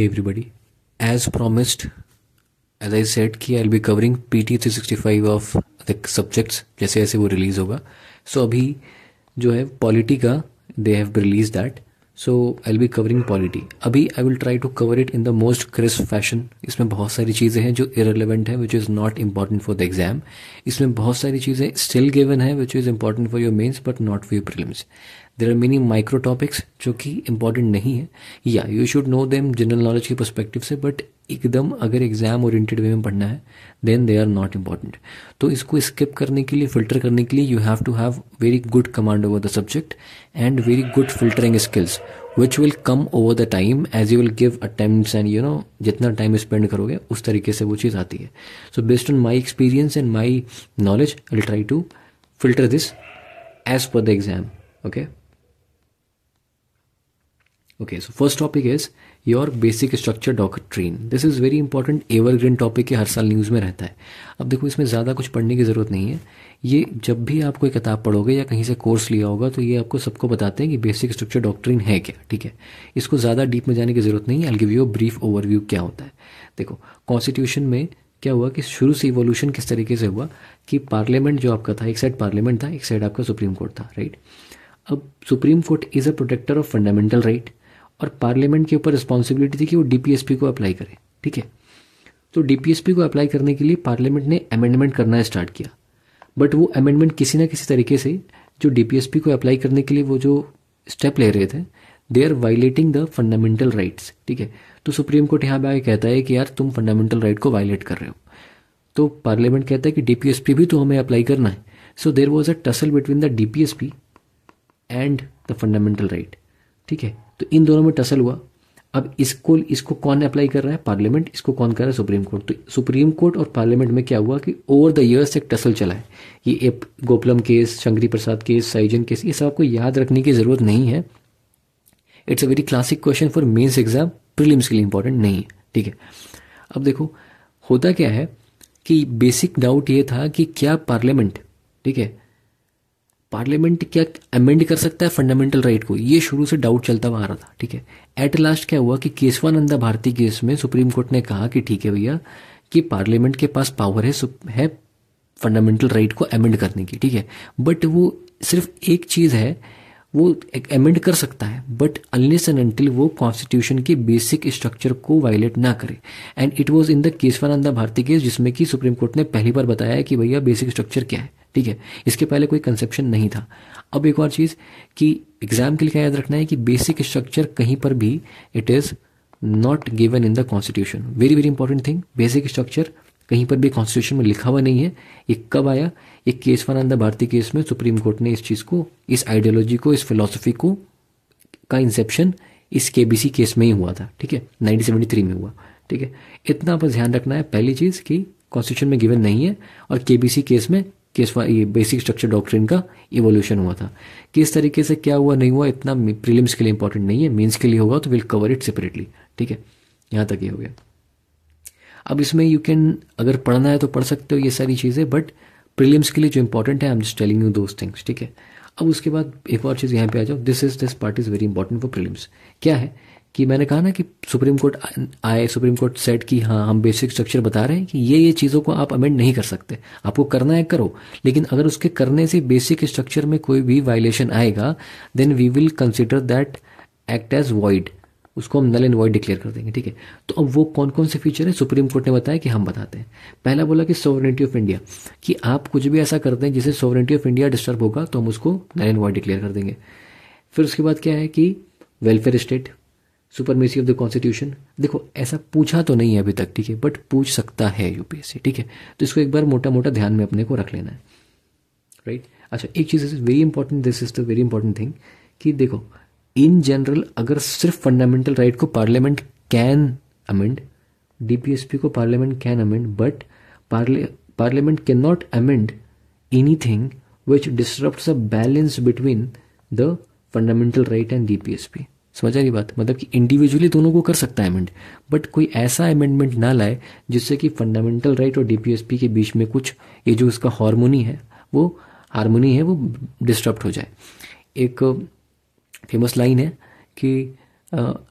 Everybody as as I said promised, I'll be covering P T three sixty five of the subjects जैसे जैसे वो release होगा सो so, अभी जो है पॉलिटी का they have release that so I be covering polity अभी I will try to cover it in the most crisp fashion इसमें बहुत सारी चीज़ें हैं जो इरेलीवेंट है which is not important for the exam इसमें बहुत सारी चीज़ें स्टिल गिवन है which is important for your mains but not for your prelims there are many micro topics जो कि इंपॉर्टेंट नहीं है या you should know them general knowledge के परस्पेक्टिव से बट एकदम अगर एग्जाम ओरिएंटेड वे में पढ़ना है then they are not important तो इसको स्किप करने के लिए फिल्टर करने के लिए you have to have very good command over the subject and very good filtering skills which will come over the time as you will give attempt and you know जितना time spend करोगे उस तरीके से वो चीज़ आती है so based on my experience and my knowledge I try to filter this as per the exam okay okay so first topic is your basic structure doctrine this is very important evergreen topic हर साल news में रहता है अब देखो इसमें ज़्यादा कुछ पढ़ने की ज़रूरत नहीं है ये जब भी आप कोई किताब पढ़ोगे या कहीं से कोर्स लिया होगा तो ये आपको सबको बताते हैं कि बेसिक स्ट्रक्चर डॉक्ट्रीन है क्या ठीक है इसको ज़्यादा डीप में जाने की ज़रूरत नहीं है I give you brief overview क्या होता है देखो कॉन्स्टिट्यूशन में क्या हुआ कि शुरू से इवोल्यूशन किस तरीके से हुआ कि पार्लियामेंट जो आपका था एक साइड पार्लियामेंट था एक साइड आपका सुप्रीम कोर्ट था राइट अब Supreme Court is a protector of fundamental right और पार्लियामेंट के ऊपर रिस्पॉन्सिबिलिटी थी कि वो डीपीएसपी को अप्लाई करे ठीक है तो डीपीएसपी को अप्लाई करने के लिए पार्लियामेंट ने अमेंडमेंट करना स्टार्ट किया बट वो अमेंडमेंट किसी ना किसी तरीके से जो डीपीएसपी को अप्लाई करने के लिए वो जो स्टेप ले रहे थे they are violating the fundamental rights ठीक है तो सुप्रीम कोर्ट यहाँ पे कहता है कि यार तुम फंडामेंटल राइट को वायलेट कर रहे हो तो पार्लियामेंट कहता है कि डीपीएसपी भी तो हमें अप्लाई करना है so there was a tussle between the DPSP and the fundamental right ठीक है तो इन दोनों में टसल हुआ अब इसको इसको कौन अप्लाई कर रहा है पार्लियामेंट इसको कौन कर रहा है सुप्रीम कोर्ट तो सुप्रीम कोर्ट और पार्लियामेंट में क्या हुआ कि ओवर द ईयर्स एक टसल चला है ये एप Gopalan case Shankari Prasad case Sajjan case ये सब आपको याद रखने की ज़रूरत नहीं है it's a very classic question for mains exam prelims के लिए इंपॉर्टेंट नहीं है ठीक है अब देखो होता क्या है कि बेसिक डाउट ये था कि क्या पार्लियामेंट ठीक है पार्लियामेंट क्या अमेंड कर सकता है फंडामेंटल राइट को ये शुरू से डाउट चलता हुआ आ रहा था ठीक है एट लास्ट क्या हुआ कि केशवानंदा भारती केस में सुप्रीम कोर्ट ने कहा कि ठीक है भैया कि पार्लियामेंट के पास पावर है है फंडामेंटल राइट को अमेंड करने की ठीक है बट वो सिर्फ एक चीज़ है वो अमेंड कर सकता है बट अनलेस एंड अनटिल वो कॉन्स्टिट्यूशन के बेसिक स्ट्रक्चर को वायलेट ना करे and it was in the Kesavananda Bharati case जिसमें कि सुप्रीम कोर्ट ने पहली बार बताया कि भैया बेसिक स्ट्रक्चर क्या है ठीक है इसके पहले कोई कंसेप्शन नहीं था अब एक और चीज़ कि एग्जाम के लिए क्या याद रखना है कि बेसिक स्ट्रक्चर कहीं पर भी it is not given in the constitution very very important thing basic structure कहीं पर भी कॉन्स्टिट्यूशन में लिखा हुआ नहीं है ये कब आया एक case Kesavananda Bharati case में सुप्रीम कोर्ट ने इस चीज़ को इस आइडियोलॉजी को इस फिलोसफी को का इंसेप्शन इस के केस में ही हुआ था ठीक है 1973 में हुआ ठीक है इतना पर ध्यान रखना है पहली चीज़ कि कॉन्स्टिट्यूशन में गिवन नहीं है और केबीसी केस में किस ये बेसिक स्ट्रक्चर डॉक्ट्रिन का इवोल्यूशन हुआ था किस तरीके से क्या हुआ नहीं हुआ इतना प्रीलिम्स के लिए इंपॉर्टेंट नहीं है मीन्स के लिए होगा तो विल कवर इट सेपरेटली ठीक है यहाँ तक ये हो गया अब इसमें यू कैन अगर पढ़ना है तो पढ़ सकते हो ये सारी चीज़ें बट प्रीलिम्स के लिए जो इंपॉर्टेंट है I am just telling you those things ठीक है अब उसके बाद एक और चीज़ यहाँ पे आ जाओ this is this part is very important for prelims क्या है कि मैंने कहा ना कि सुप्रीम कोर्ट आए सुप्रीम कोर्ट सेट कि हाँ हम बेसिक स्ट्रक्चर बता रहे हैं कि ये ये चीज़ों को आप अमेंड नहीं कर सकते आपको करना है करो लेकिन अगर उसके करने से बेसिक स्ट्रक्चर में कोई भी वायलेशन आएगा then we will consider that act as void उसको हम नल एंड वॉइड डिक्लेयर कर देंगे ठीक है तो अब वो कौन कौन से फीचर है सुप्रीम कोर्ट ने बताया कि हम बताते हैं पहला बोला कि सोवरेंटी ऑफ इंडिया कि आप कुछ भी ऐसा करते हैं जिसे सोवरेंटी ऑफ इंडिया डिस्टर्ब होगा तो हम उसको नल एंड वॉइड डिक्लेयर कर देंगे फिर उसके बाद क्या है कि welfare state supremacy of the constitution देखो ऐसा पूछा तो नहीं है अभी तक ठीक है बट पूछ सकता है यूपीएससी ठीक है तो इसको एक बार मोटा मोटा ध्यान में अपने को रख लेना है राइट right? अच्छा एक चीज़ is very important this is the very important thing कि देखो इन जनरल अगर सिर्फ फंडामेंटल राइट को पार्लियामेंट कैन अमेंड डीपीएसपी को parliament can amend but parliament can not amend anything which disturbs the balance between the fundamental right and DPSP समझा की बात मतलब कि इंडिविजुअली दोनों को कर सकता है अमेंड बट कोई ऐसा अमेंडमेंट ना लाए जिससे कि फंडामेंटल राइट और डीपीएसपी के बीच में कुछ ये जो उसका हारमोनी है वो हारमोनी है वो डिस्टर्ब हो जाए एक फेमस लाइन है कि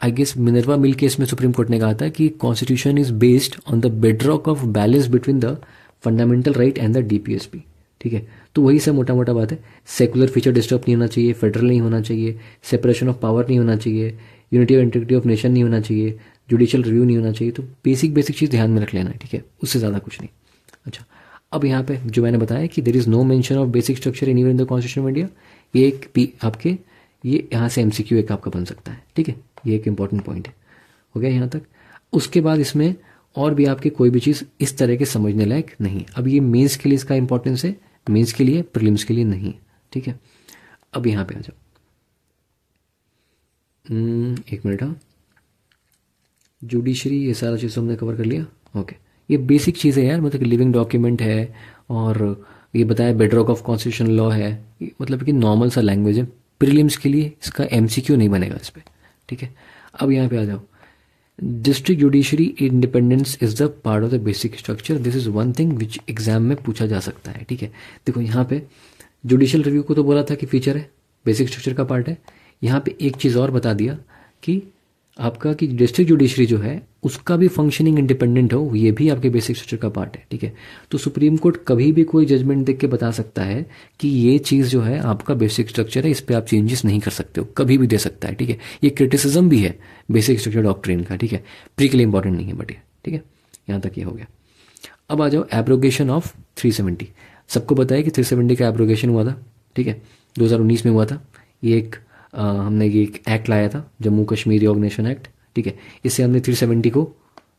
I guess Minerva mill case में सुप्रीम कोर्ट ने कहा था कि constitution is based on the bedrock of balance between the fundamental right and the DPSP ठीक है तो वही सब मोटा मोटा बात है सेकुलर फीचर डिस्टर्ब नहीं होना चाहिए फेडरल नहीं होना चाहिए सेपरेशन ऑफ पावर नहीं होना चाहिए unity of integrity of nation नहीं होना चाहिए जुडिशियल रिव्यू नहीं होना चाहिए तो बेसिक बेसिक चीज़ ध्यान में रख लेना है ठीक है उससे ज़्यादा कुछ नहीं अच्छा अब यहाँ पे जो मैंने बताया कि there is no mention of basic structure in in the constitution of India ये एक पी आपके ये यहाँ से एम एक आपका बन सकता है ठीक है ये एक इंपॉर्टेंट पॉइंट है हो गया यहाँ तक उसके बाद इसमें और भी आपके कोई भी चीज़ इस तरह के समझने लायक नहीं अब ये मेंस के लिए इसका इंपॉर्टेंस है मेंस के लिए प्रीलिम्स के लिए नहीं ठीक है अब यहाँ पे आ जाओ हम्म, एक मिनट हाँ जुडिशरी ये सारा चीज़ तो हमने कवर कर लिया ओके ये बेसिक चीज़ है यार मतलब लिविंग डॉक्यूमेंट है और ये बताया बेडरॉक ऑफ कॉन्स्टिट्यूशन लॉ है मतलब कि नॉर्मल सा लैंग्वेज है प्रीलिम्स के लिए इसका एम नहीं बनेगा इस पर ठीक है अब यहाँ पे आ जाओ district judiciary independence is the part of the basic structure this is one thing which exam में पूछा जा सकता है ठीक है देखो यहां पे जुडिशियल रिव्यू को तो बोला था कि फीचर है बेसिक स्ट्रक्चर का पार्ट है यहां पे एक चीज़ और बता दिया कि आपका कि डिस्ट्रिक्ट जुडिशरी जो है उसका भी फंक्शनिंग इंडिपेंडेंट हो ये भी आपके बेसिक स्ट्रक्चर का पार्ट है ठीक है तो सुप्रीम कोर्ट कभी भी कोई जजमेंट देख के बता सकता है कि ये चीज़ जो है आपका बेसिक स्ट्रक्चर है इस पर आप चेंजेस नहीं कर सकते हो कभी भी दे सकता है ठीक है ये क्रिटिसिज्म भी है बेसिक स्ट्रक्चर डॉक्ट्रिन का ठीक है प्री के लिए इंपॉर्टेंट नहीं है बट ठीक है यहां तक ये हो गया अब आ जाओ एब्रोगेशन ऑफ सेवेंटी सबको बताया कि 370 का एब्रोगेशन हुआ था ठीक है दो में हुआ था ये एक हमने ये एक एक्ट लाया था जम्मू कश्मीर रिओगनेशन एक्ट ठीक है इससे हमने 370 को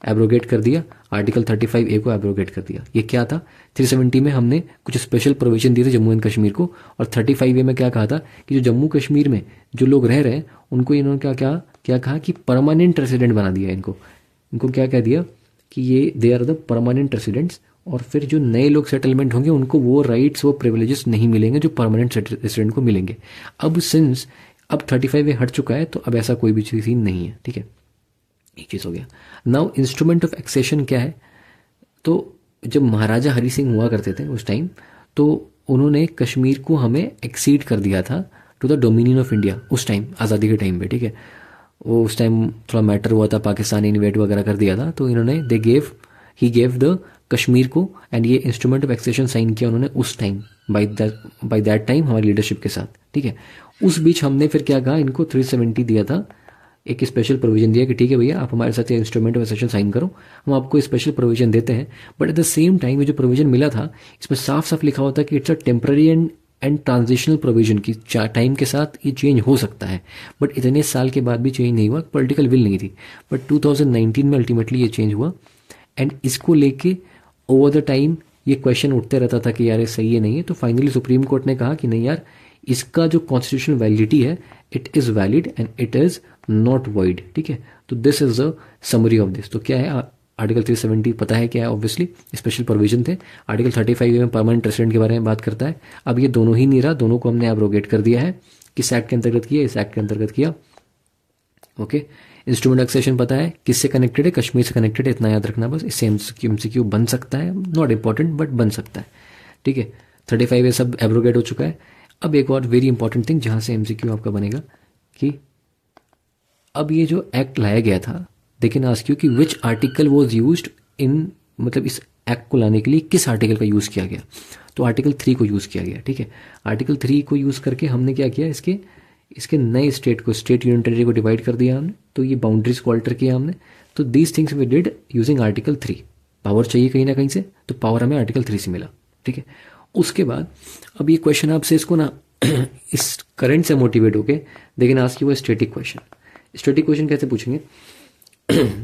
एब्रोगेट कर दिया आर्टिकल 35 ए को एब्रोगेट कर दिया ये क्या था 370 में हमने कुछ स्पेशल प्रोविजन दिए थे जम्मू एंड कश्मीर को और 35 ए में क्या कहा था कि जो जम्मू कश्मीर में जो लोग रह रहे हैं उनको इन्होंने क्या क्या क्या कहा कि परमानेंट रेसिडेंट बना दिया इनको इनको क्या कह दिया कि ये they are the permanent residents और फिर जो नए लोग सेटलमेंट होंगे उनको वो राइट्स वो प्रिवलेजेस नहीं मिलेंगे जो परमानेंट रेसिडेंट को मिलेंगे अब सिंस अब थर्टी फाइव हट चुका है तो अब ऐसा कोई भी सीन नहीं है ठीक है एक चीज़ हो गया नाउ इंस्ट्रूमेंट ऑफ एक्सेशन क्या है तो जब महाराजा हरि सिंह हुआ करते थे उस टाइम तो उन्होंने कश्मीर को हमें एक्सीड कर दिया था to the dominion of India उस टाइम आज़ादी के टाइम पे ठीक है वो उस टाइम थोड़ा मैटर हुआ था पाकिस्तान इन्वेट वगैरह कर दिया था तो इन्होंने they gave he gave the Kashmir को एंड ये इंस्ट्रूमेंट ऑफ एक्सेशन साइन किया उन्होंने उस time by that by that time हमारी लीडरशिप के साथ ठीक है उस बीच हमने फिर क्या कहा इनको 370 दिया था एक स्पेशल प्रोविजन दिया कि ठीक है भैया आप हमारे साथ इंस्ट्रूमेंट में सेशन साइन करो हम आपको स्पेशल प्रोविजन देते हैं but at the same time ये जो प्रोविजन मिला था इसमें साफ साफ लिखा होता कि it's a temporary and and transitional provision की टाइम के साथ ये चेंज हो सकता है बट इतने साल के बाद भी चेंज नहीं हुआ पॉलिटिकल विल नहीं थी बट 2019 में अल्टीमेटली ये चेंज हुआ एंड इसको लेके ओवर द टाइम ये क्वेश्चन उठते रहता था कि यार ये सही है नहीं है तो फाइनली सुप्रीम कोर्ट ने कहा कि नहीं यार इसका जो कॉन्स्टिट्यूशन वैलिडिटी है it is valid and it is not void ठीक है तो this is the summary of this तो क्या है आर्टिकल 370 पता है क्या है ऑब्वियसली स्पेशल प्रोविजन थे आर्टिकल 35 में परमानेंट रेसिडेंट के बारे में बात करता है अब ये दोनों ही नहीं रहा दोनों को हमने एब्रोगेट कर दिया है किस एक्ट के अंतर्गत किया इस एक्ट के अंतर्गत किया ओके इंस्ट्रूमेंट एक्सेशन पता है किससे कनेक्टेड है कश्मीर से कनेक्टेड है इतना याद रखना बस इससे एमसीक्यू बन सकता है नॉट इंपॉर्टेंट बट बन सकता है ठीक है थर्टी फाइव ये सब एब्रोगेट हो चुका है अब एक और वेरी इंपॉर्टेंट थिंग जहां से एमसीक्यू आपका बनेगा कि अब ये जो एक्ट लाया गया था दे आज क्यों कि which article was used in मतलब इस एक्ट को लाने के लिए किस आर्टिकल का यूज़ किया गया तो आर्टिकल थ्री को यूज़ किया गया ठीक है आर्टिकल थ्री को यूज़ करके हमने क्या किया इसके इसके नए स्टेट को स्टेट यूनियन टेरिटरी को डिवाइड कर दिया हमने तो ये बाउंड्रीज को अल्टर किया हमने तो these things we did using article three power चाहिए कहीं ना कहीं से तो पावर हमें आर्टिकल थ्री से मिला ठीक है उसके बाद अब ये क्वेश्चन आपसे इसको ना इस करंट से मोटिवेट होके लेकिन आज की वो स्टेटिक क्वेश्चन स्टेटिक क्वेश्चन कैसे पूछेंगे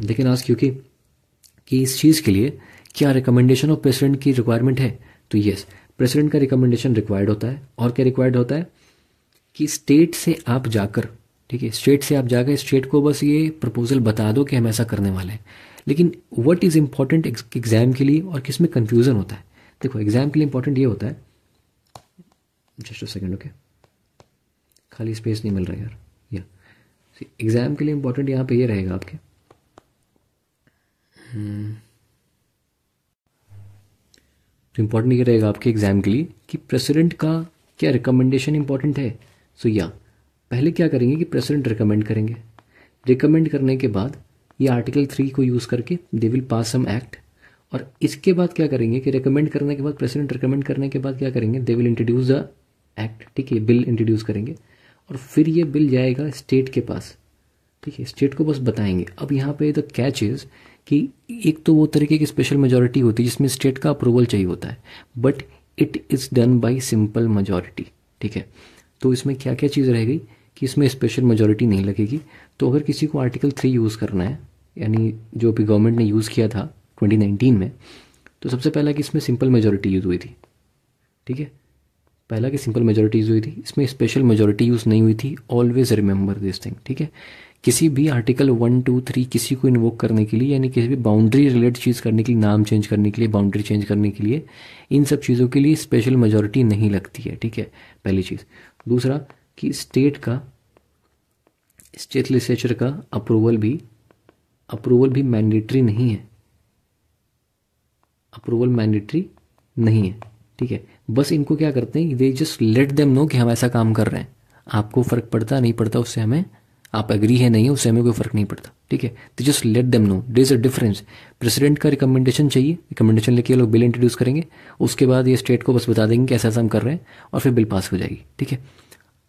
लेकिन आज क्योंकि कि इस चीज़ के लिए क्या रिकमेंडेशन ऑफ प्रेसिडेंट की रिक्वायरमेंट है तो यस प्रेसिडेंट का रिकमेंडेशन रिक्वायर्ड होता है और क्या रिक्वायर्ड होता है कि स्टेट से आप जाकर ठीक है स्टेट से आप जाकर स्टेट को बस ये प्रपोजल बता दो कि हम ऐसा करने वाले हैं लेकिन व्हाट इज़ इम्पॉर्टेंट एग्जाम के लिए और किस में कन्फ्यूज़न होता है देखो एग्जाम के लिए इंपॉर्टेंट ये होता है जस्ट अ सेकेंड ओके खाली स्पेस नहीं मिल रहा यार या एग्जाम के लिए इंपॉर्टेंट यहाँ पे ये यह रहेगा आपके hmm. तो इंपॉर्टेंट ये रहेगा आपके एग्जाम के लिए कि प्रेसिडेंट का क्या रिकमेंडेशन इंपॉर्टेंट है सो so, या पहले क्या करेंगे कि प्रेसिडेंट रिकमेंड करेंगे रिकमेंड करने के बाद ये आर्टिकल थ्री को यूज़ करके they will pass some act और इसके बाद क्या करेंगे कि रिकमेंड करने के बाद प्रेसिडेंट रिकमेंड करने के बाद क्या करेंगे they will introduce the act ठीक है बिल इंट्रोड्यूस करेंगे और फिर ये बिल जाएगा स्टेट के पास ठीक है स्टेट को बस बताएंगे अब यहाँ पे द कैच इज़ कि एक तो वो तरीके की स्पेशल मेजोरिटी होती है जिसमें स्टेट का अप्रूवल चाहिए होता है but it is done by simple majority ठीक है तो इसमें क्या क्या चीज़ रह गई कि इसमें स्पेशल मेजोरिटी नहीं लगेगी तो अगर किसी को आर्टिकल थ्री यूज़ करना है यानी जो भी गवर्नमेंट ने यूज़ किया था 2019 में तो सबसे पहला कि इसमें सिंपल मेजोरिटी यूज़ हुई थी ठीक है पहला कि सिंपल मेजोरिटी यूज़ हुई थी इसमें स्पेशल मेजोरिटी यूज़ नहीं हुई थी ऑलवेज रिमेंबर दिस थिंग ठीक है किसी भी आर्टिकल वन टू थ्री किसी को इन्वोक करने के लिए यानी किसी भी बाउंड्री रिलेटेड चीज़ करने के लिए नाम चेंज करने के लिए बाउंड्री चेंज करने के लिए इन सब चीज़ों के लिए स्पेशल मेजोरिटी नहीं लगती है ठीक है पहली चीज़ दूसरा कि स्टेट का स्टेट लेजिस्लेचर का अप्रूवल भी अप्रूवल भी मैंडेटरी नहीं है अप्रूवल मैंडेटरी नहीं है ठीक है बस इनको क्या करते हैं they just let them know कि हम ऐसा काम कर रहे हैं आपको फ़र्क पड़ता नहीं पड़ता उससे हमें आप एग्री है नहीं उससे हमें कोई फ़र्क नहीं पड़ता ठीक है तो just let them know they is a difference president का रिकमेंडेशन चाहिए रिकमेंडेशन लेके लोग बिल इंट्रोड्यूस करेंगे उसके बाद ये स्टेट को बस बता देंगे कि ऐसा ऐसा हम कर रहे हैं और फिर बिल पास हो जाएगी ठीक है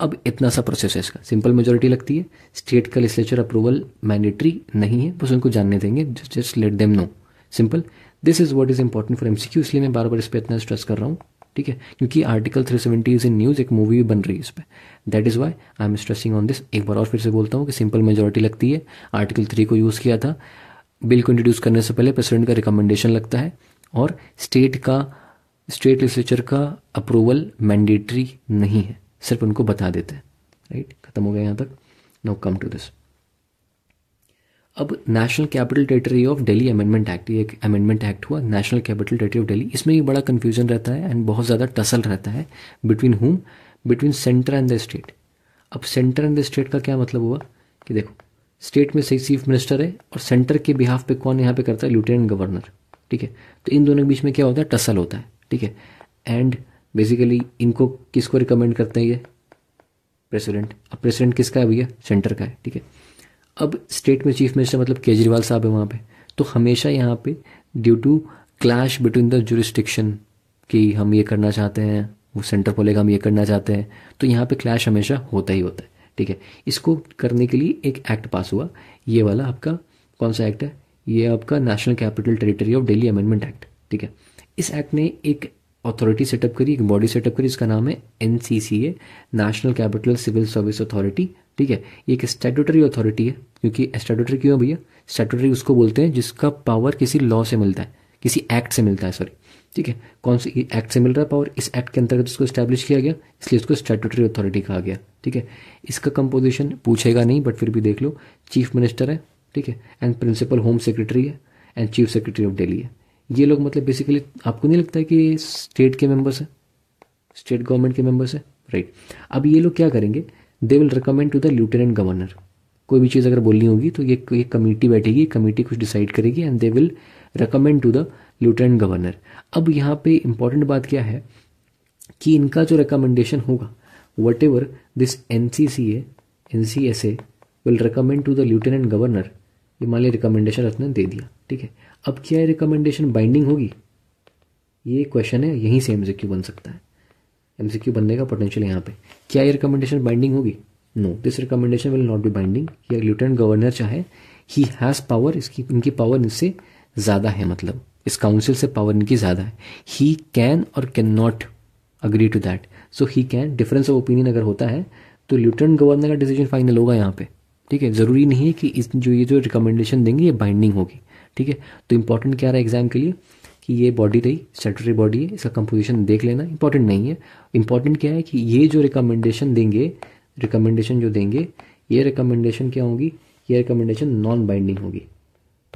अब इतना सा प्रोसेस है इसका सिंपल मेजोरिटी लगती है स्टेट का लेजिस्लेचर अप्रूवल मैंडेटरी नहीं है बस उनको जानने देंगे just let them know simple this is what is important for M इसलिए मैं बार बार इस पर इतना स्ट्रेस कर रहा हूँ ठीक है क्योंकि article three seventy is in news एक मूवी भी बन रही है इस पर that is why I am stressing on this एक बार और फिर से बोलता हूँ कि सिंपल मेजोरिटी लगती है आर्टिकल थ्री को यूज़ किया था बिल को इंट्रोड्यूस करने से पहले प्रेसिडेंट का रिकमेंडेशन लगता है और स्टेट का स्टेट लिटरेचर का अप्रूवल मैंडेटरी नहीं है सिर्फ उनको बता देते हैं राइट खत्म हो गया यहाँ तक नाउ कम टू दिस अब national capital territory of Delhi amendment act एक अमेंडमेंट एक्ट हुआ national capital territory of Delhi इसमें भी बड़ा कन्फ्यूजन रहता है एंड बहुत ज़्यादा टसल रहता है between home between centre and the state अब सेंटर एंड द स्टेट का क्या मतलब हुआ कि देखो स्टेट में सही चीफ मिनिस्टर है और सेंटर के बिहाफ पे कौन यहाँ पे करता है लेफ्टिनेंट गवर्नर ठीक है तो इन दोनों के बीच में क्या होता है टसल होता है ठीक है एंड बेसिकली इनको किसको रिकमेंड करते हैं ये प्रेसिडेंट अब प्रेसिडेंट किसका है भैया सेंटर का है ठीक है अब स्टेट में चीफ मिनिस्टर मतलब केजरीवाल साहब है वहाँ पे तो हमेशा यहाँ पे due to clash between the jurisdiction कि हम ये करना चाहते हैं वो सेंटर खोलेगा हम ये करना चाहते हैं तो यहाँ पे क्लैश हमेशा होता ही होता है ठीक है इसको करने के लिए एक एक्ट पास हुआ ये वाला आपका कौन सा एक्ट है ये आपका national capital territory of Delhi amendment act ठीक है इस एक्ट ने एक अथॉरिटी सेटअप करी एक बॉडी सेटअप करी इसका नाम है N national capital civil service authority ठीक है ये एक स्टेटूटरी अथॉरिटी है क्योंकि स्टेटूटरी क्यों भैया स्टेटूटरी उसको बोलते हैं जिसका पावर किसी लॉ से मिलता है किसी एक्ट से मिलता है सॉरी ठीक है कौन से एक्ट से मिल रहा है पावर इस एक्ट के अंतर्गत उसको स्टैब्लिश किया गया इसलिए उसको स्टेटूटरी अथॉरिटी कहा गया ठीक है इसका कंपोजिशन पूछेगा नहीं बट फिर भी देख लो चीफ मिनिस्टर है ठीक है एंड प्रिंसिपल होम सेक्रेटरी है and chief secretary of Delhi है ये लोग मतलब बेसिकली आपको नहीं लगता है कि स्टेट के मेंबर्स हैं स्टेट गवर्नमेंट के मेंबर्स हैं राइट अब ये लोग क्या करेंगे they will recommend to the lieutenant governor कोई भी चीज़ अगर बोलनी होगी तो ये ये कमेटी बैठेगी कमेटी कुछ डिसाइड करेगी and they will recommend to the lieutenant governor अब यहाँ पे इंपॉर्टेंट बात क्या है कि इनका जो रिकमेंडेशन होगा whatever this N C C A N C S A will recommend to the lieutenant governor ये मान लिया रिकमेंडेशन उसने दे दिया ठीक है अब क्या रिकमेंडेशन बाइंडिंग होगी ये क्वेश्चन है यहीं से क्यू बन सकता है एमसीक्यू बनने का पोटेंशियल यहाँ पे क्या ये रिकमेंडेशन बाइंडिंग होगी no this recommendation will not be binding lieutenant governor चाहे ही हैज़ पावर इसकी इनकी पावर इनसे ज़्यादा है मतलब इस काउंसिल से पावर इनकी ज़्यादा है ही कैन और can not agree to that so he can difference of opinion अगर होता है तो लेफ्टिनेंट गवर्नर का डिसीजन फाइनल होगा यहाँ पे ठीक है ज़रूरी नहीं है कि इस जो ये जो रिकमेंडेशन देंगे ये बाइंडिंग होगी ठीक है तो इंपॉर्टेंट क्या रहा है एग्जाम के लिए कि ये बॉडी रही स्टेटरी बॉडी है इसका कंपोजिशन देख लेना इंपॉर्टेंट नहीं है इंपॉर्टेंट क्या है कि ये जो रिकमेंडेशन देंगे रिकमेंडेशन जो देंगे ये रिकमेंडेशन क्या होगी ये रिकमेंडेशन नॉन बाइंडिंग होगी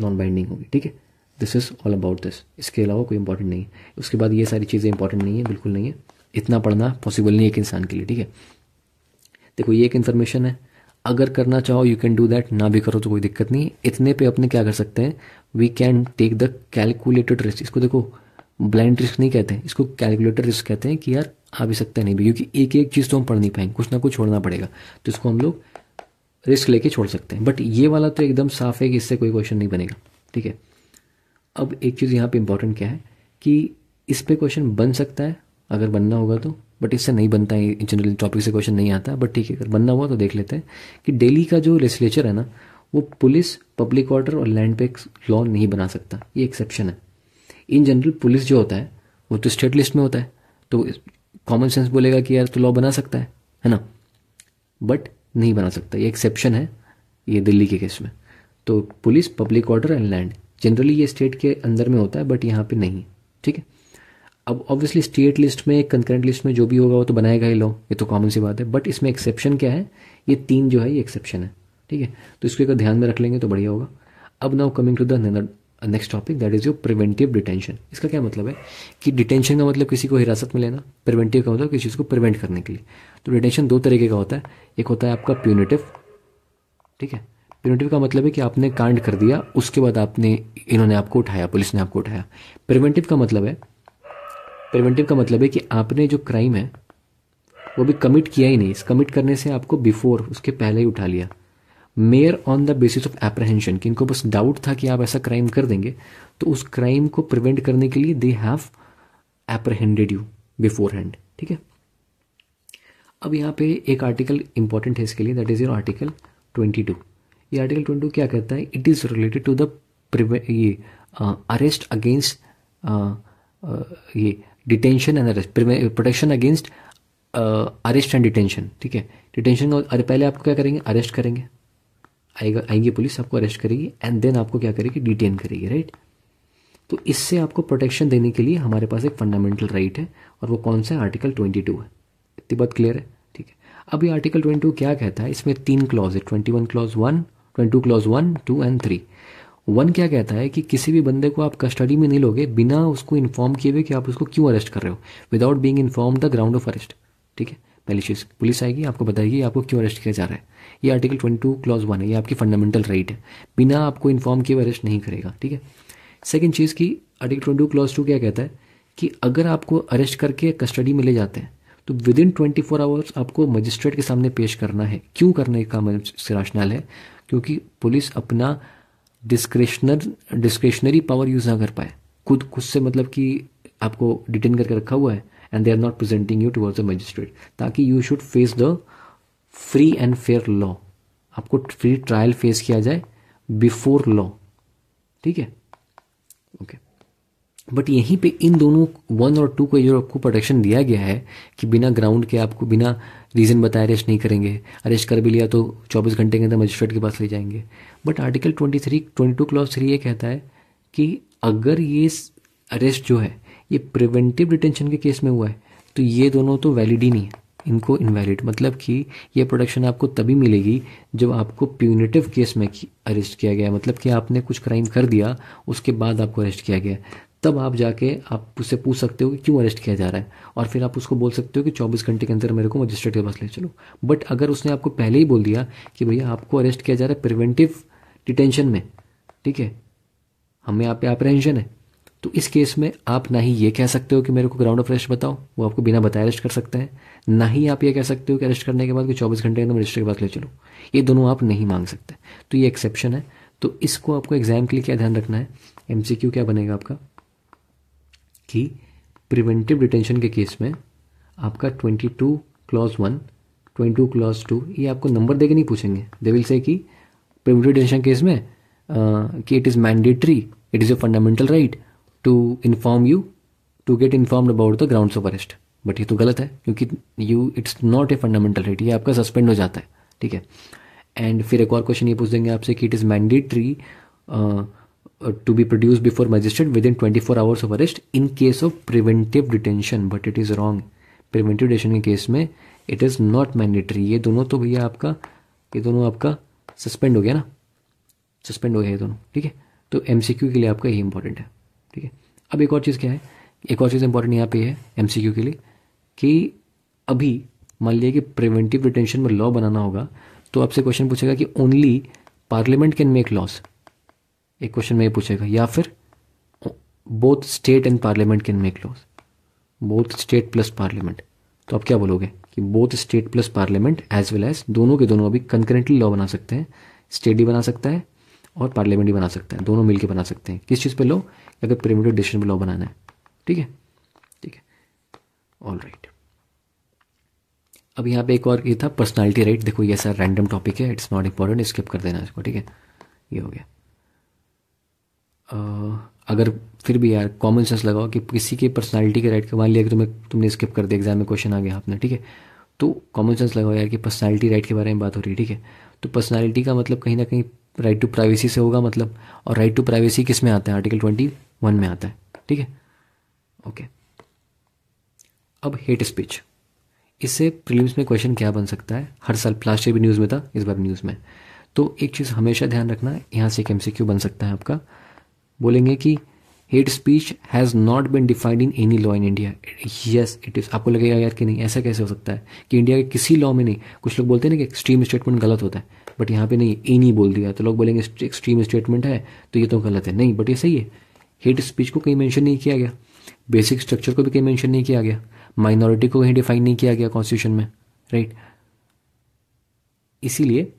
नॉन बाइंडिंग होगी ठीक है this is all about this इसके अलावा कोई इंपॉर्टेंट नहीं है उसके बाद ये सारी चीज़ें इंपॉर्टेंट नहीं है बिल्कुल नहीं है इतना पढ़ना पॉसिबल नहीं है एक इंसान के लिए ठीक है देखो ये एक इन्फॉर्मेशन है अगर करना चाहो यू कैन डू दैट ना भी करो तो कोई दिक्कत नहीं इतने पे अपने क्या कर सकते हैं we can take the calculated risk इसको देखो ब्लाइंड रिस्क नहीं कहते हैं इसको कैलकुलेटेड रिस्क कहते हैं कि यार आ भी सकते हैं नहीं भी क्योंकि एक एक चीज़ तो हम पढ़ नहीं पाएंगे कुछ ना कुछ छोड़ना पड़ेगा तो इसको हम लोग रिस्क लेके छोड़ सकते हैं बट ये वाला तो एकदम साफ है कि इससे कोई क्वेश्चन नहीं बनेगा ठीक है अब एक चीज़ यहाँ पे इंपॉर्टेंट क्या है कि इस पर क्वेश्चन बन सकता है अगर बनना होगा तो बट इससे नहीं बनता है जनरल टॉपिक से क्वेश्चन नहीं आता बट ठीक है अगर बनना हुआ तो देख लेते हैं कि डेली का जो लेजिस्लेचर है ना वो पुलिस पब्लिक ऑर्डर और लैंड पे लॉ नहीं बना सकता ये एक्सेप्शन है इन जनरल पुलिस जो होता है वो तो स्टेट लिस्ट में होता है तो कॉमन सेंस बोलेगा कि यार तो लॉ बना सकता है है ना बट नहीं बना सकता ये एक्सेप्शन है ये दिल्ली के केस में तो police public order and land generally ये स्टेट के अंदर में होता है बट यहाँ पे नहीं ठीक है अब ऑब्वियसली स्टेट लिस्ट में कंकरेंट लिस्ट में जो भी होगा वो तो बनाएगा ही लो ये तो कॉमन सी बात है बट इसमें एक्सेप्शन क्या है ये तीन जो है ये एक्सेप्शन है ठीक है तो इसको अगर ध्यान में रख लेंगे तो बढ़िया होगा अब now coming to the next topic that is your preventive detention इसका क्या मतलब है कि डिटेंशन का मतलब किसी को हिरासत में लेना प्रिवेंटिव का मतलब किसी चीज़ को प्रिवेंट करने के लिए तो डिटेंशन दो तरीके का होता है एक होता है आपका प्यूनिटिव ठीक है प्रिवेंटिव का मतलब है कि आपने कांड कर दिया उसके बाद आपने इन्होंने आपको उठाया पुलिस ने आपको उठाया प्रिवेंटिव का मतलब है प्रिवेंटिव का मतलब है कि आपने जो क्राइम है वो भी कमिट किया ही नहीं इस कमिट करने से आपको बिफोर उसके पहले ही उठा लिया mere on the basis of apprehension कि इनको बस डाउट था कि आप ऐसा क्राइम कर देंगे तो उस क्राइम को प्रिवेंट करने के लिए they have apprehended you beforehand ठीक है अब यहाँ पे एक आर्टिकल इंपॉर्टेंट है इसके लिए that is your article twenty two ये आर्टिकल ट्वेंटी टू क्या कहता है it is related to the ये arrest uh, against uh, uh, ये detention and arrest protection against arrest and detention ठीक है डिटेंशन अरे पहले आपको क्या करेंगे अरेस्ट करेंगे आएगा आएंगी पुलिस आपको अरेस्ट करेगी एंड देन आपको क्या करेगी डिटेन करेगी राइट तो इससे आपको प्रोटेक्शन देने के लिए हमारे पास एक फंडामेंटल राइट है और वो कौन सा है आर्टिकल ट्वेंटी टू है इतनी बात क्लियर है ठीक है अब ये आर्टिकल ट्वेंटी टू क्या कहता है इसमें तीन क्लॉज है twenty one clause one twenty two clause one two and three one क्या कहता है कि किसी भी बंदे को आप कस्टडी में नहीं लोगे बिना उसको इन्फॉर्म किए हुए कि आप उसको क्यों अरेस्ट कर रहे हो without being inform the ground of arrest ठीक है मेलिशियस पुलिस आएगी आपको बताएगी आपको क्यों अरेस्ट किया जा रहा है ये article twenty two clause one है ये आपकी फंडामेंटल राइट है बिना आपको इन्फॉर्म किए हुए अरेस्ट नहीं करेगा ठीक है सेकेंड चीज़ की article twenty two clause two क्या कहता है कि अगर आपको अरेस्ट करके कस्टडी में ले जाते हैं तो within twenty four hours आपको मजिस्ट्रेट के सामने पेश करना है क्यों करने का इसका राशनल है क्योंकि पुलिस अपना डिस्क्रिशनर डिस्क्रिशनरी पावर यूज़ ना कर पाए खुद खुद से मतलब कि आपको डिटेन करके रखा हुआ है and they are not presenting you towards a magistrate ताकि you should face the free and fair law आपको फ्री ट्रायल फेस किया जाए बिफोर लॉ ठीक है बट यहीं पे इन दोनों वन और टू को जो आपको प्रोटेक्शन दिया गया है कि बिना ग्राउंड के आपको बिना रीज़न बताए अरेस्ट नहीं करेंगे अरेस्ट कर भी लिया तो 24 घंटे के अंदर मजिस्ट्रेट के पास ले जाएंगे बट आर्टिकल 23 22 क्लॉज थ्री ये कहता है कि अगर ये अरेस्ट जो है ये प्रिवेंटिव डिटेंशन के केस में हुआ है तो ये दोनों तो वैलिड ही नहीं है इनको इनवैलिड मतलब कि ये प्रोडक्शन आपको तभी मिलेगी जब आपको प्यूनेटिव केस में अरेस्ट किया गया मतलब कि आपने कुछ क्राइम कर दिया उसके बाद आपको अरेस्ट किया गया तब आप जाके आप उससे पूछ सकते हो कि क्यों अरेस्ट किया जा रहा है और फिर आप उसको बोल सकते हो कि 24 घंटे के अंदर मेरे को मजिस्ट्रेट के पास ले चलो बट अगर उसने आपको पहले ही बोल दिया कि भैया आपको अरेस्ट किया जा रहा है प्रिवेंटिव डिटेंशन में ठीक है हमें आप पे अप्रहेंशन है तो इस केस में आप ना ही ये कह सकते हो कि मेरे को ग्राउंड ऑफ अरेस्ट बताओ वो आपको बिना बताए अरेस्ट कर सकते हैं ना ही आप ये कह सकते हो कि अरेस्ट करने के बाद कि चौबीस घंटे के अंदर मजिस्ट्रेट के पास ले चलो ये दोनों आप नहीं मांग सकते तो ये एक्सेप्शन है तो इसको आपको एग्जाम के लिए क्या ध्यान रखना है एमसीक्यू क्या बनेगा आपका कि प्रिवेंटिव डिटेंशन के केस में आपका twenty two clause one twenty two clause two ये आपको नंबर दे के नहीं पूछेंगे दे विल से कि प्रिवेंटिव डिटेंशन केस में कि it is mandatory it is a fundamental right to inform you to get inform about the ground of arrest but ये तो गलत है क्योंकि you it's not a fundamental right ये आपका सस्पेंड हो जाता है ठीक है एंड फिर एक और क्वेश्चन ये पूछ देंगे आपसे कि it is mandatory to be produce before magistrate within twenty four hours of arrest in case of preventive detention but it is wrong preventive detention के केस में इट इज़ नॉट मैंडेटरी ये दोनों तो भैया आपका ये दोनों आपका सस्पेंड हो गया ना सस्पेंड हो गया ये दोनों ठीक है तो एम के लिए आपका यही इंपॉर्टेंट है ठीक है अब एक और चीज़ क्या है एक और चीज़ इंपॉर्टेंट यहाँ पे है एम के लिए कि अभी मान लिया कि प्रिवेंटिव डिटेंशन में लॉ बनाना होगा तो आपसे क्वेश्चन पूछेगा कि only parliament can make laws एक क्वेश्चन में ये पूछेगा या फिर both state and parliament can make laws both state plus parliament तो आप क्या बोलोगे कि both state plus parliament as well as दोनों के दोनों अभी कंकरेंटली लॉ बना सकते हैं स्टेट भी बना सकता है और पार्लियामेंट भी बना सकता है दोनों मिलकर बना सकते हैं किस चीज़ पे लो अगर प्रिमिटिव डिसीजन पर लॉ बनाना है ठीक है ठीक है ऑल राइट अब यहाँ पे एक और ये था पर्सनालिटी राइट देखो ये सर रैंडम टॉपिक है इट्स नॉट इंपॉर्टेंट स्किप कर देना इसको ठीक है ये हो गया अगर फिर भी यार कॉमन सेंस लगाओ कि किसी की पर्सनालिटी के राइट का मान लिया कि तुम्हें तुमने स्किप कर दिया एग्जाम में क्वेश्चन आ गया आपने ठीक है तो कॉमन सेंस लगाओ यार कि पर्सनालिटी राइट के बारे में बात हो रही है ठीक है तो पर्सनालिटी का मतलब कहीं ना कहीं राइट टू प्राइवेसी से होगा मतलब और राइट टू प्राइवेसी किस में आता है आर्टिकल ट्वेंटी वन में आता है ठीक है ओके अब हेट स्पीच इससे प्रीलिम्स में क्वेश्चन क्या बन सकता है हर साल लास्ट ईयर भी न्यूज़ में था इस बार न्यूज़ में तो एक चीज़ हमेशा ध्यान रखना यहाँ से एक एम बन सकता है आपका बोलेंगे कि hate speech has not been defined in any law in India yes it is आपको लगेगा यार कि नहीं ऐसा कैसे हो सकता है कि इंडिया के किसी लॉ में नहीं कुछ लोग बोलते हैं ना कि एक्सट्रीम स्टेटमेंट गलत होता है बट यहाँ पे नहीं एनी बोल दिया तो लोग बोलेंगे एक्सट्रीम स्टेटमेंट है तो ये तो गलत है नहीं बट ये सही है हेट स्पीच को कहीं मैंशन नहीं किया गया बेसिक स्ट्रक्चर को भी कहीं मैंशन नहीं किया गया माइनॉरिटी को कहीं डिफाइन नहीं किया गया कॉन्स्टिट्यूशन में राइट right? इसीलिए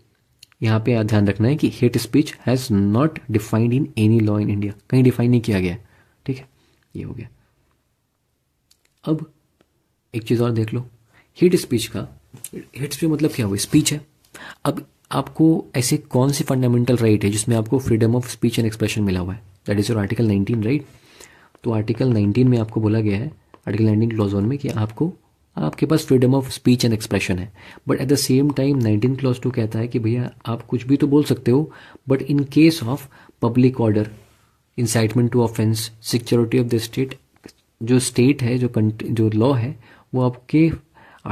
यहाँ पे ध्यान रखना है कि hate speech has not defined in any law in India कहीं डिफाइन नहीं किया गया ठीक है ये हो गया अब एक चीज़ और देख लो हेट स्पीच का हेट स्पीच मतलब क्या हुआ स्पीच है अब आपको ऐसे कौन से फंडामेंटल राइट है जिसमें आपको freedom of speech and expression मिला हुआ है that is your article nineteen right तो आर्टिकल नाइनटीन में आपको बोला गया है आर्टिकल नाइनटीन क्लॉज वन में कि आपको आपके पास freedom of speech and expression है but at the same time nineteen clause two कहता है कि भैया आप कुछ भी तो बोल सकते हो but in case of public order incitement to offence security of the state जो स्टेट है जो जो लॉ है वो आपके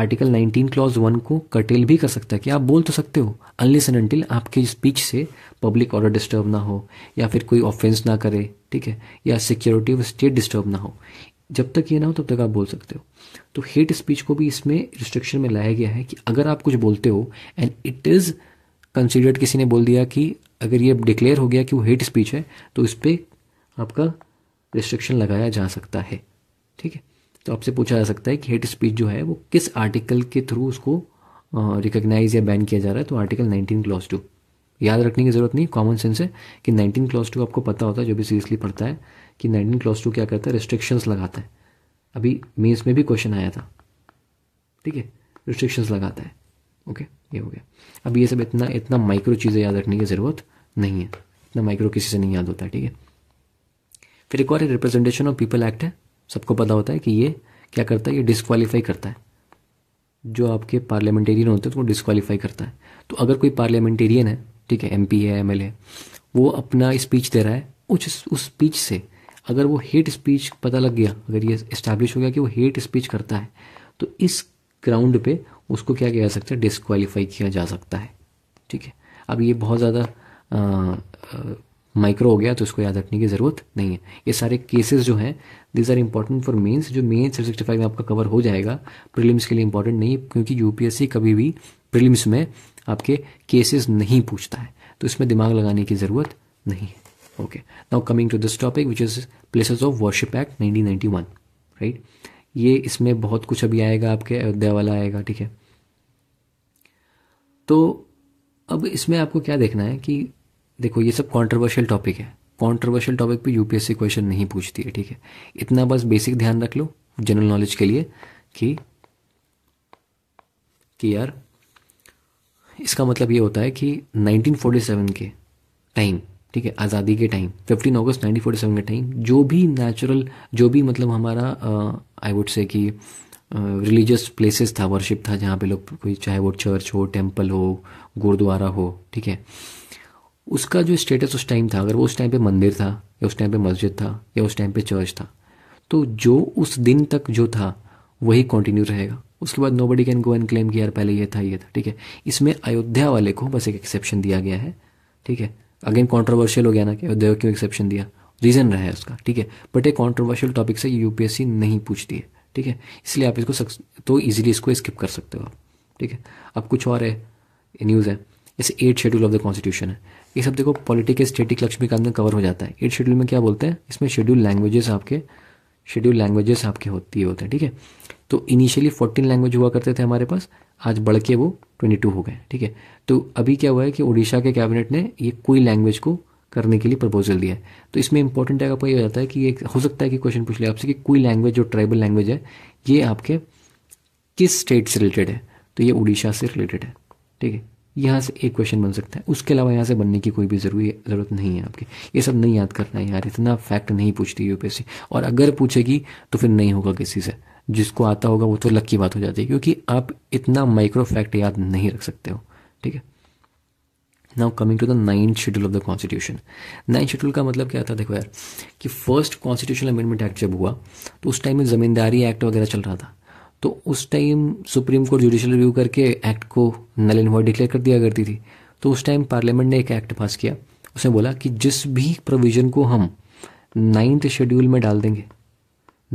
आर्टिकल 19 क्लॉज वन को कटेल भी कर सकता है कि आप बोल तो सकते हो अनलेस एंड अनटिल आपके स्पीच से पब्लिक ऑर्डर डिस्टर्ब ना हो या फिर कोई ऑफेंस ना करे ठीक है या सिक्योरिटी ऑफ स्टेट डिस्टर्ब ना हो जब तक ये ना हो तब तक आप बोल सकते हो तो हेट स्पीच को भी इसमें रिस्ट्रिक्शन में लाया गया है कि अगर आप कुछ बोलते हो एंड इट इज़ कंसिडर्ड किसी ने बोल दिया कि अगर ये डिक्लेयर हो गया कि वो हेट स्पीच है तो इस पर आपका रिस्ट्रिक्शन लगाया जा सकता है ठीक है तो आपसे पूछा जा सकता है कि हेट स्पीच जो है वो किस आर्टिकल के थ्रू उसको रिकग्नाइज या बैन किया जा रहा है तो आर्टिकल 19 क्लॉज टू याद रखने की ज़रूरत नहीं कॉमन सेंस है कि 19 क्लॉज टू आपको पता होता है जो भी सीरियसली पढ़ता है कि नाइनटीन क्लॉज टू क्या करता है रिस्ट्रिक्शंस लगाता है अभी मेंस में भी क्वेश्चन आया था ठीक है रिस्ट्रिक्शंस लगाता है ओके ये हो गया अब ये सब इतना इतना माइक्रो चीज़ें याद रखने की ज़रूरत नहीं है इतना माइक्रो किसी से नहीं याद होता है ठीक है फिर एक और रिप्रेजेंटेशन ऑफ पीपल एक्ट है सबको पता होता है कि ये क्या करता है ये डिस्कवालीफाई करता है जो आपके पार्लियामेंटेरियन होते हैं तो वो डिसक्वालीफाई करता है तो अगर कोई पार्लियामेंटेरियन है ठीक है एम है एम है वो अपना स्पीच दे रहा है उस उस स्पीच से अगर वो हेट स्पीच पता लग गया अगर ये इस्टेब्लिश हो गया कि वो हेट स्पीच करता है तो इस ग्राउंड पे उसको क्या किया जा सकता है डिसक्वालीफाई किया जा सकता है ठीक है अब ये बहुत ज़्यादा माइक्रो हो गया तो इसको याद रखने की ज़रूरत नहीं है ये सारे केसेस जो हैं these are important for mains जो मेन थ्री सिक्सटी फाइव में आपका कवर हो जाएगा प्रीलिम्स के लिए इंपॉर्टेंट नहीं क्योंकि यूपीएससी कभी भी प्रीलिम्स में आपके केसेस नहीं पूछता है तो इसमें दिमाग लगाने की ज़रूरत नहीं है okay now coming to this topic which is places of worship act 1991 right ये इसमें बहुत कुछ अभी आएगा आपके अयोध्या वाला आएगा ठीक है तो अब इसमें आपको क्या देखना है कि देखो ये सब कॉन्ट्रोवर्शियल टॉपिक है कॉन्ट्रोवर्शियल टॉपिक पे यूपीएससी क्वेश्चन नहीं पूछती है ठीक है इतना बस बेसिक ध्यान रख लो जनरल नॉलेज के लिए कि कि यार इसका मतलब ये होता है कि 1947 के टाइम ठीक है आज़ादी के टाइम फिफ्टीन अगस्त 1947 के टाइम जो भी नेचुरल जो भी मतलब हमारा आई वुड से कि रिलीजियस प्लेसेस था वर्शिप था जहाँ पे लोग कोई चाहे वो चर्च हो टेम्पल हो गुरुद्वारा हो ठीक है उसका जो स्टेटस उस टाइम था अगर वो उस टाइम पे मंदिर था या उस टाइम पे मस्जिद था या उस टाइम पे चर्च था तो जो उस दिन तक जो था वही कंटिन्यू रहेगा उसके बाद nobody can go and claim कि यार पहले ये था ये था ठीक है इसमें अयोध्या वाले को बस एक एक्सेप्शन दिया गया है ठीक है अगेन कॉन्ट्रोवर्शियल हो गया ना कि देव क्यों एक्सेप्शन दिया रीज़न रहा है उसका ठीक है बट एक कॉन्ट्रोवर्शियल टॉपिक से यूपीएससी नहीं पूछती है ठीक है इसलिए आप इसको सक्स तो ईजिली इसको स्किप कर सकते हो आप ठीक है अब कुछ और है न्यूज़ है जैसे eighth schedule of the constitution है ये सब देखो पॉलिटिकल स्टेटिक लक्ष्मीकांत में कवर हो जाता है एट शेड्यूल में क्या बोलते हैं इसमें शेड्यूल लैंग्वेजेस आपके शेड्यूल लैंग्वेजेस आपके होती होते हैं ठीक है तो इनिशियली फोर्टीन लैंग्वेज हुआ करते थे हमारे पास आज बढ़ के वो ट्वेंटी टू हो गए ठीक है तो अभी क्या हुआ है कि उड़ीसा के कैबिनेट ने ये कोई लैंग्वेज को करने के लिए प्रपोजल दिया है तो इसमें इंपॉर्टेंट है आपको ये हो जाता है कि एक हो सकता है कि क्वेश्चन पूछ लिया आपसे कि कोई लैंग्वेज जो ट्राइबल लैंग्वेज है ये आपके किस स्टेट से रिलेटेड है तो ये उड़ीसा से रिलेटेड है ठीक है यहाँ से एक क्वेश्चन बन सकता है उसके अलावा यहाँ से बनने की कोई भी ज़रूरी ज़रूरत नहीं है आपकी ये सब नहीं याद करना है यार इतना फैक्ट नहीं पूछती यूपीएससी और अगर पूछेगी तो फिर नहीं होगा किसी से जिसको आता होगा वो तो लक की बात हो जाती है क्योंकि आप इतना माइक्रो फैक्ट याद नहीं रख सकते हो ठीक है now coming to the ninth schedule of the constitution ninth schedule का मतलब क्या था देखो यार कि फर्स्ट कॉन्स्टिट्यूशन अमेंडमेंट एक्ट जब हुआ तो उस टाइम में ज़मींदारी एक्ट वगैरह चल रहा था तो उस time supreme court judicial review करके एक्ट को नल एंड वॉइड डिक्लेयर कर दिया करती थी तो उस टाइम पार्लियामेंट ने एक एक्ट पास किया उसने बोला कि जिस भी प्रोविज़न को हम नाइन्थ शेड्यूल में डाल देंगे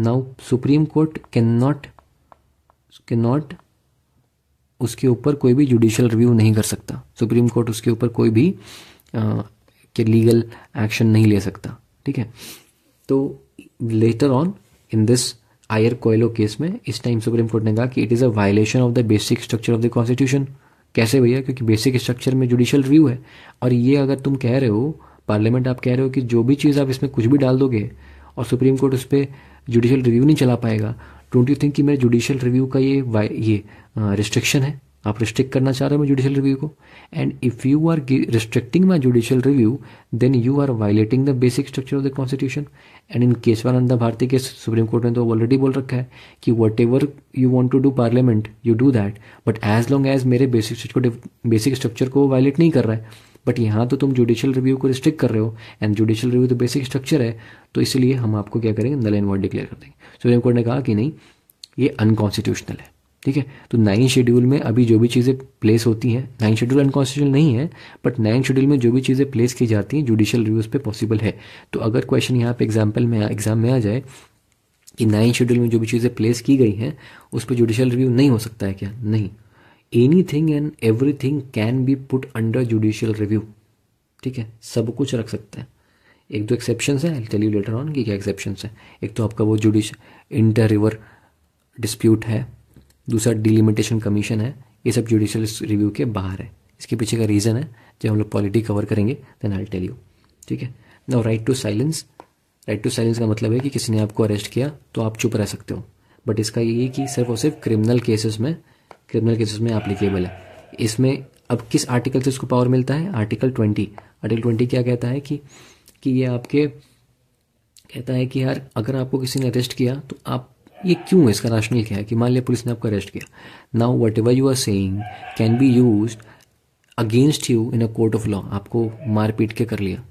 now supreme court can not can not उसके ऊपर कोई भी जुडिशल रिव्यू नहीं कर सकता सुप्रीम कोर्ट उसके ऊपर कोई भी आ, के लीगल एक्शन नहीं ले सकता ठीक है तो later on in this I R Coelho case में इस टाइम सुप्रीम कोर्ट ने कहा कि it is a violation of the basic structure of the constitution कैसे भैया क्योंकि बेसिक स्ट्रक्चर में जुडिशियल रिव्यू है और ये अगर तुम कह रहे हो पार्लियामेंट आप कह रहे हो कि जो भी चीज़ आप इसमें कुछ भी डाल दोगे और सुप्रीम कोर्ट उस पर जुडिशल रिव्यू नहीं चला पाएगा डोंट यू थिंक कि मेरे जुडिशियल रिव्यू का ये ये रिस्ट्रिक्शन है आप रिस्ट्रिक्ट करना चाह रहे हो जुडिशियल रिव्यू को and if you are restricting my judicial review then you are violating the basic structure of the constitution and in Kesavananda Bharati के सुप्रीम कोर्ट ने तो ऑलरेडी बोल रखा है कि whatever you want to do parliament you do that but as long as मेरे basic structure को basic structure को वायलेट नहीं कर रहा है बट यहाँ तो तुम जुडिशियल रिव्यू को रिस्ट्रिक्ट कर रहे हो एंड जुडिशियल रिव्यू तो बेसिक स्ट्रक्चर है तो इसलिए हम आपको क्या करेंगे नल एंड वॉर्ड डिक्लेयर कर देंगे सुप्रीम कोर्ट ने कहा कि नहीं ये अनकॉन्स्टिट्यूशनल है ठीक है तो नाइन शेड्यूल में अभी जो भी चीज़ें प्लेस होती हैं नाइन शेड्यूल अनकॉन्स्टिट्यूशनल नहीं है बट नाइन शेड्यूल में जो भी चीज़ें प्लेस की जाती हैं जुडिशियल रिव्यूज़ पे पॉसिबल है तो अगर क्वेश्चन यहाँ पे एग्जाम्पल में एग्जाम में आ जाए कि नाइन शेड्यूल में जो भी चीज़ें प्लेस की गई हैं उस पर जुडिशियल रिव्यू नहीं हो सकता है क्या नहीं anything and everything can be put under judicial review ठीक है सब कुछ रख सकते हैं एक दो एक्सेप्शन है टेल यू लेटर ऑन कि क्या एक्सेप्शन है एक तो आपका वो जुडिश इंटर रिवर डिस्प्यूट है दूसरा डिलिमिटेशन कमीशन है ये सब जुडिशल रिव्यू के बाहर है इसके पीछे का रीज़न है जब हम लोग पॉलिटी कवर करेंगे देन आई टेल यू ठीक है now right to silence right to silence का मतलब है कि किसी ने आपको अरेस्ट किया तो आप चुप रह सकते हो बट इसका ये कि सिर्फ और सिर्फ क्रिमिनल केसेस में क्रिमिनल केसेस में एप्लीकेबल है इसमें अब किस आर्टिकल से इसको पावर मिलता है आर्टिकल ट्वेंटी आर्टिकल ट्वेंटी क्या कहता है कि कि ये आपके कहता है कि यार अगर आपको किसी ने अरेस्ट किया तो आप ये क्यों है इसका राशनल क्या है कि मान लिया पुलिस ने आपको अरेस्ट किया now whatever you are saying can be use against you in a court of law आपको मारपीट के कर लिया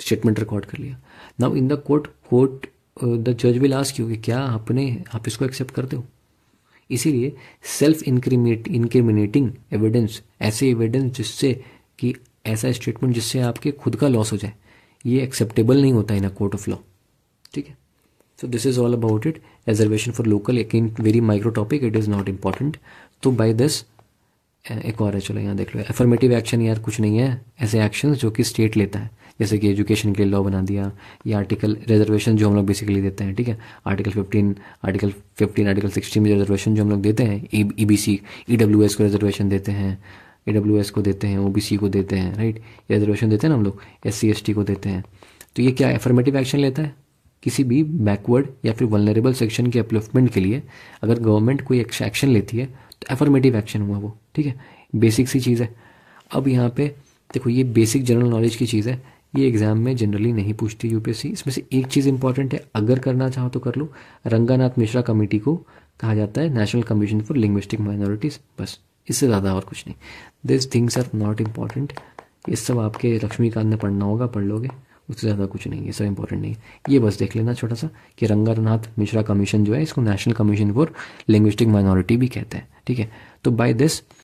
स्टेटमेंट रिकॉर्ड कर लिया now in the court court the जज विल आस्क यू कि क्या आपने आप इसको एक्सेप्ट करते हो इसीलिए सेल्फ इंक्रीमेट इंक्रिमिनेटिंग एविडेंस ऐसे एविडेंस जिससे कि ऐसा स्टेटमेंट जिससे आपके खुद का लॉस हो जाए ये एक्सेप्टेबल नहीं होता in a court of law ठीक है so this is all about it reservation for local एक very micro topic it is not important तो बाय दिस एक और है चलो यहाँ देख लो एफर्मेटिव एक्शन यार कुछ नहीं है ऐसे एक्शन जो कि स्टेट लेता है जैसे कि एजुकेशन के लिए लॉ बना दिया या आर्टिकल रिजर्वेशन जो हम लोग बेसिकली देते हैं ठीक है आर्टिकल 15 आर्टिकल 15 आर्टिकल 16 में रिजर्वेशन जो हम लोग देते हैं E B C E W S को रिजर्वेशन देते हैं ई डब्ल्यू एस को देते हैं ओ बी सी को देते हैं राइट रिजर्वेशन देते हैं ना हम लोग एस सी एस टी को देते हैं तो ये क्या एफर्मेटिव एक्शन लेता है किसी भी बैकवर्ड या फिर वनरेबल सेक्शन के अपलिफ्टमेंट के लिए अगर गवर्नमेंट कोई एक्शन लेती है तो एफर्मेटिव एक्शन हुआ वो ठीक है बेसिक सी चीज़ है अब यहाँ पे देखो ये बेसिक जनरल नॉलेज की चीज़ है ये एग्ज़ाम में जनरली नहीं पूछती यूपीएससी इसमें से एक चीज़ इंपॉर्टेंट है अगर करना चाहो तो कर लो रंगानाथ मिश्रा कमेटी को कहा जाता है national commission for linguistic minorities बस इससे ज़्यादा और कुछ नहीं this things are not important ये सब आपके लक्ष्मीकांत ने पढ़ना होगा पढ़ लोगे उससे ज़्यादा कुछ नहीं है सब इंपॉर्टेंट नहीं है ये बस देख लेना छोटा सा कि रंगानाथ मिश्रा कमीशन जो है इसको national commission for linguistic minority भी कहते हैं ठीक है तो बाय दिस